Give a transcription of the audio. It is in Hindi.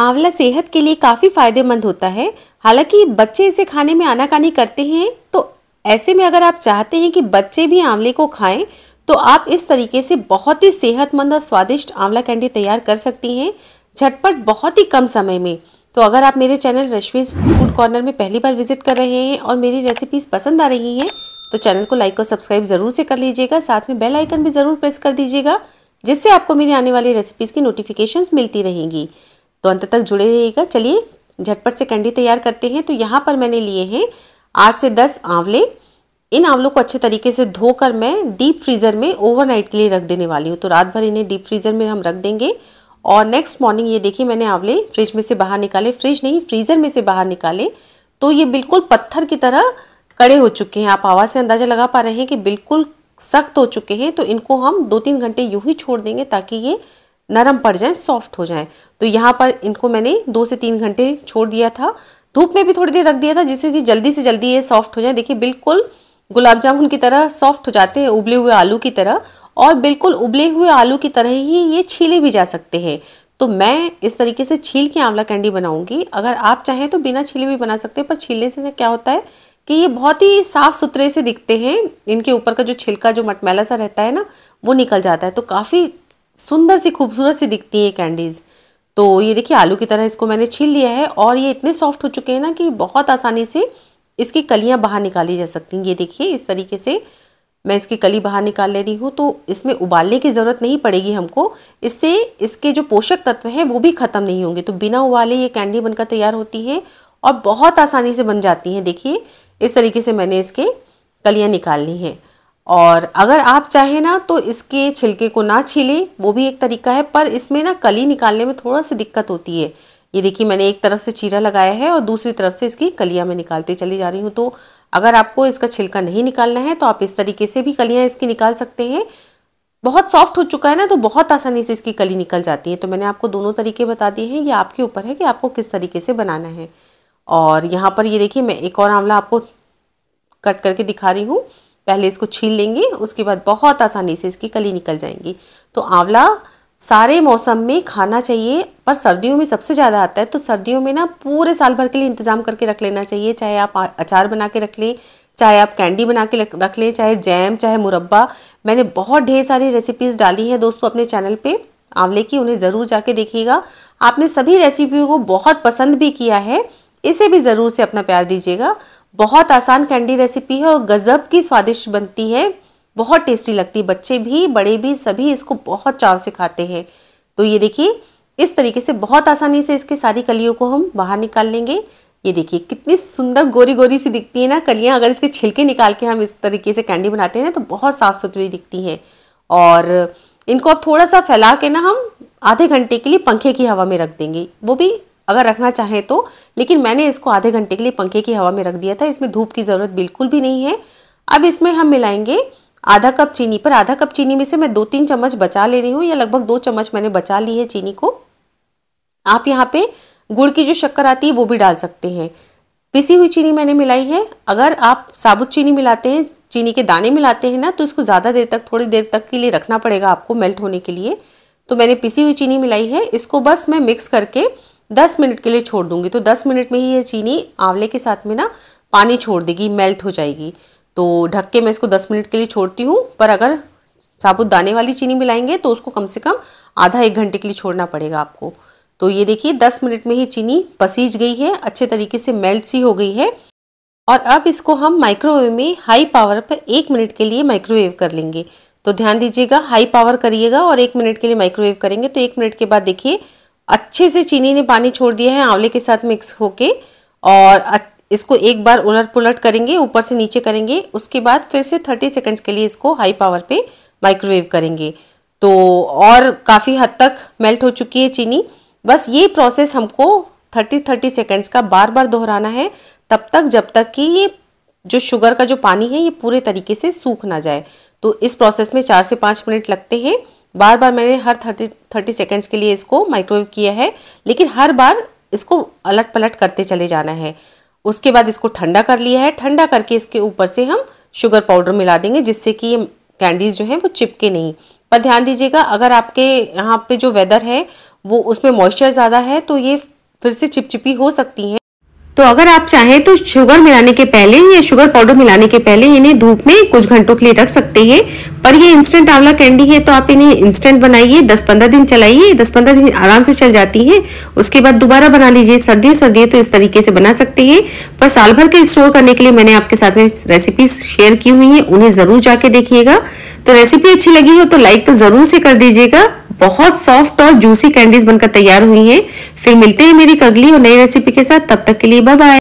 आंवला सेहत के लिए काफ़ी फायदेमंद होता है हालांकि बच्चे इसे खाने में आनाकानी करते हैं तो ऐसे में अगर आप चाहते हैं कि बच्चे भी आंवले को खाएं तो आप इस तरीके से बहुत ही सेहतमंद और स्वादिष्ट आंवला कैंडी तैयार कर सकती हैं झटपट बहुत ही कम समय में तो अगर आप मेरे चैनल रश्मि फूड कॉर्नर में पहली बार विजिट कर रहे हैं और मेरी रेसिपीज़ पसंद आ रही हैं तो चैनल को लाइक और सब्सक्राइब ज़रूर से कर लीजिएगा साथ में बेल आइकन भी ज़रूर प्रेस कर दीजिएगा जिससे आपको मेरी आने वाली रेसिपीज़ की नोटिफिकेशंस मिलती रहेंगी तो अंत तक जुड़े रहिएगा चलिए झटपट से कैंडी तैयार करते हैं तो यहाँ पर मैंने लिए हैं आठ से दस आंवले इन आंवलों को अच्छे तरीके से धोकर मैं डीप फ्रीज़र में ओवरनाइट के लिए रख देने वाली हूँ तो रात भर इन्हें डीप फ्रीज़र में हम रख देंगे और नेक्स्ट मॉर्निंग ये देखिए मैंने आंवले फ्रिज में से बाहर निकाले फ्रिज नहीं फ्रीज़र में से बाहर निकाले तो ये बिल्कुल पत्थर की तरह कड़े हो चुके हैं आप आवाज़ से अंदाज़ा लगा पा रहे हैं कि बिल्कुल सख्त हो चुके हैं तो इनको हम दो तीन घंटे यूँ ही छोड़ देंगे ताकि ये नरम पड़ जाएं सॉफ्ट हो जाएं तो यहाँ पर इनको मैंने दो से तीन घंटे छोड़ दिया था धूप में भी थोड़ी देर रख दिया था जिससे कि जल्दी से जल्दी ये सॉफ्ट हो जाए देखिए बिल्कुल गुलाब जामुन की तरह सॉफ्ट हो जाते हैं उबले हुए आलू की तरह और बिल्कुल उबले हुए आलू की तरह ही ये छीले भी जा सकते हैं तो मैं इस तरीके से छील के आंवला कैंडी बनाऊंगी अगर आप चाहें तो बिना छीले भी बना सकते हैं पर छीलने से क्या होता है कि ये बहुत ही साफ़ सुथरे से दिखते हैं इनके ऊपर का जो छिलका जो मटमैला सा रहता है ना वो निकल जाता है तो काफ़ी सुंदर सी खूबसूरत सी दिखती है कैंडीज़ तो ये देखिए आलू की तरह इसको मैंने छील लिया है और ये इतने सॉफ्ट हो चुके हैं ना कि बहुत आसानी से इसकी कलियां बाहर निकाली जा सकती हैं ये देखिए इस तरीके से मैं इसकी कली बाहर निकाल ले रही हूँ तो इसमें उबालने की ज़रूरत नहीं पड़ेगी हमको इससे इसके जो पोषक तत्व हैं वो भी ख़त्म नहीं होंगे तो बिना उबाले ये कैंडी बनकर तैयार होती है और बहुत आसानी से बन जाती हैं देखिए इस तरीके से मैंने इसके कलियाँ निकाल ली हैं और अगर आप चाहें ना तो इसके छिलके को ना छीलें वो भी एक तरीका है पर इसमें ना कली निकालने में थोड़ा सी दिक्कत होती है ये देखिए मैंने एक तरफ से चीरा लगाया है और दूसरी तरफ से इसकी कलियाँ मैं निकालते चली जा रही हूँ तो अगर आपको इसका छिलका नहीं निकालना है तो आप इस तरीके से भी कलियाँ इसकी निकाल सकते हैं बहुत सॉफ्ट हो चुका है ना तो बहुत आसानी से इसकी कली निकल जाती है तो मैंने आपको दोनों तरीके बता दिए हैं ये आपके ऊपर है कि आपको किस तरीके से बनाना है और यहाँ पर ये देखिए मैं एक और आंवला आपको कट करके दिखा रही हूँ पहले इसको छील लेंगे उसके बाद बहुत आसानी से इसकी कली निकल जाएंगी तो आंवला सारे मौसम में खाना चाहिए पर सर्दियों में सबसे ज़्यादा आता है तो सर्दियों में ना पूरे साल भर के लिए इंतज़ाम करके रख लेना चाहिए चाहे आप अचार बना के रख लें चाहे आप कैंडी बना के रख लें चाहे जैम चाहे मुरब्बा मैंने बहुत ढेर सारी रेसिपीज़ डाली हैं दोस्तों अपने चैनल पर आंवले की उन्हें ज़रूर जाके देखिएगा आपने सभी रेसिपियों को बहुत पसंद भी किया है इसे भी ज़रूर से अपना प्यार दीजिएगा बहुत आसान कैंडी रेसिपी है और गज़ब की स्वादिष्ट बनती है बहुत टेस्टी लगती है बच्चे भी बड़े भी सभी इसको बहुत चाव से खाते हैं तो ये देखिए इस तरीके से बहुत आसानी से इसके सारी कलियों को हम बाहर निकाल लेंगे ये देखिए कितनी सुंदर गोरी गोरी सी दिखती है ना कलियाँ अगर इसके छिलके निकाल के हम इस तरीके से कैंडी बनाते हैं तो बहुत साफ़ सुथरी दिखती हैं और इनको अब थोड़ा सा फैला के ना हम आधे घंटे के लिए पंखे की हवा में रख देंगे वो भी अगर रखना चाहें तो लेकिन मैंने इसको आधे घंटे के लिए पंखे की हवा में रख दिया था इसमें धूप की ज़रूरत बिल्कुल भी नहीं है अब इसमें हम मिलाएंगे आधा कप चीनी पर आधा कप चीनी में से मैं दो तीन चम्मच बचा ले रही हूँ या लगभग दो चम्मच मैंने बचा ली है चीनी को आप यहाँ पे गुड़ की जो शक्कर आती है वो भी डाल सकते हैं पिसी हुई चीनी मैंने मिलाई है अगर आप साबुत चीनी मिलाते हैं चीनी के दाने मिलाते हैं ना तो इसको ज़्यादा देर तक थोड़ी देर तक के लिए रखना पड़ेगा आपको मेल्ट होने के लिए तो मैंने पिसी हुई चीनी मिलाई है इसको बस मैं मिक्स करके दस मिनट के लिए छोड़ दूंगी तो दस मिनट में ही ये चीनी आंवले के साथ में ना पानी छोड़ देगी मेल्ट हो जाएगी तो ढक के मैं इसको दस मिनट के लिए छोड़ती हूँ पर अगर साबुत दाने वाली चीनी मिलाएंगे तो उसको कम से कम आधा एक घंटे के लिए छोड़ना पड़ेगा आपको तो ये देखिए दस मिनट में ही चीनी पसीज गई है अच्छे तरीके से मेल्ट सी हो गई है और अब इसको हम माइक्रोवेव में हाई पावर पर एक मिनट के लिए माइक्रोवेव कर लेंगे तो ध्यान दीजिएगा हाई पावर करिएगा और एक मिनट के लिए माइक्रोवेव करेंगे तो एक मिनट के बाद देखिए अच्छे से चीनी ने पानी छोड़ दिया है आंवले के साथ मिक्स होके और इसको एक बार उलट पुलट करेंगे ऊपर से नीचे करेंगे उसके बाद फिर से थर्टी सेकेंड्स के लिए इसको हाई पावर पे माइक्रोवेव करेंगे तो और काफ़ी हद तक मेल्ट हो चुकी है चीनी बस ये प्रोसेस हमको थर्टी थर्टी सेकेंड्स का बार बार दोहराना है तब तक जब तक कि ये जो शुगर का जो पानी है ये पूरे तरीके से सूख ना जाए तो इस प्रोसेस में चार से पाँच मिनट लगते हैं बार बार मैंने हर थर्टी थर्टी सेकेंड्स के लिए इसको माइक्रोवेव किया है लेकिन हर बार इसको अलट पलट करते चले जाना है उसके बाद इसको ठंडा कर लिया है ठंडा करके इसके ऊपर से हम शुगर पाउडर मिला देंगे जिससे कि ये कैंडीज़ जो हैं वो चिपके नहीं पर ध्यान दीजिएगा अगर आपके यहाँ पे जो वेदर है वो उसमें मॉइस्चर ज़्यादा है तो ये फिर से चिपचिपी हो सकती हैं तो अगर आप चाहें तो शुगर मिलाने के पहले या शुगर पाउडर मिलाने के पहले इन्हें धूप में कुछ घंटों के लिए रख सकते हैं पर ये इंस्टेंट आंवला कैंडी है तो आप इन्हें इंस्टेंट बनाइए 10-15 दिन चलाइए 10-15 दिन आराम से चल जाती है उसके बाद दोबारा बना लीजिए सर्दियों सर्दी तो इस तरीके से बना सकते हैं पर साल भर के स्टोर करने के लिए मैंने आपके साथ में रेसिपीज शेयर की हुई है उन्हें जरूर जाके देखिएगा तो रेसिपी अच्छी लगी हो तो लाइक तो जरूर से कर दीजिएगा बहुत सॉफ्ट और जूसी कैंडीज बनकर तैयार हुई है फिर मिलते हैं मेरी अगली और नई रेसिपी के साथ तब तक के लिए बाय बाय